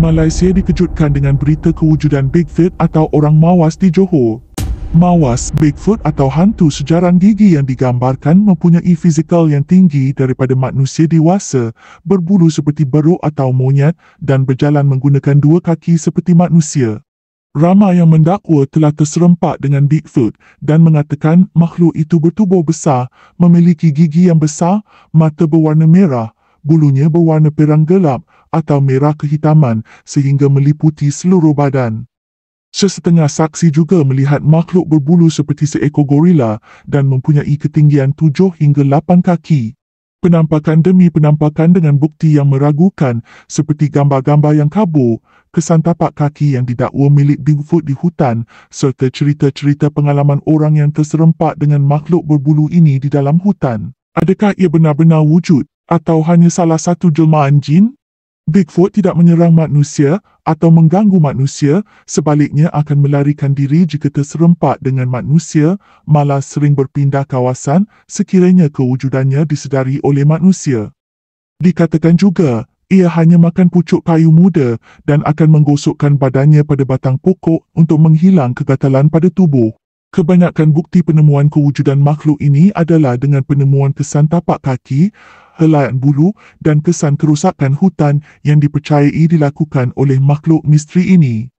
Malaysia dikejutkan dengan berita kewujudan Bigfoot atau orang mawas di Johor. Mawas, Bigfoot atau hantu sejarang gigi yang digambarkan mempunyai fizikal yang tinggi daripada manusia dewasa, berbulu seperti beruk atau monyet dan berjalan menggunakan dua kaki seperti manusia. Ramai yang mendakwa telah terserempak dengan Bigfoot dan mengatakan makhluk itu bertubuh besar, memiliki gigi yang besar, mata berwarna merah, bulunya berwarna perang gelap atau merah kehitaman sehingga meliputi seluruh badan. Sesetengah saksi juga melihat makhluk berbulu seperti seekor gorila dan mempunyai ketinggian tujuh hingga lapan kaki. Penampakan demi penampakan dengan bukti yang meragukan seperti gambar-gambar yang kabur, kesan tapak kaki yang didakwa milik Bigfoot di hutan serta cerita-cerita pengalaman orang yang terserempak dengan makhluk berbulu ini di dalam hutan. Adakah ia benar-benar wujud? atau hanya salah satu jelmaan jin? Bigfoot tidak menyerang manusia atau mengganggu manusia, sebaliknya akan melarikan diri jika terserempak dengan manusia, malah sering berpindah kawasan sekiranya kewujudannya disedari oleh manusia. Dikatakan juga, ia hanya makan pucuk kayu muda dan akan menggosokkan badannya pada batang pokok untuk menghilang kegatalan pada tubuh. Kebanyakan bukti penemuan kewujudan makhluk ini adalah dengan penemuan kesan tapak kaki, helaian bulu dan kesan kerusakan hutan yang dipercayai dilakukan oleh makhluk misteri ini.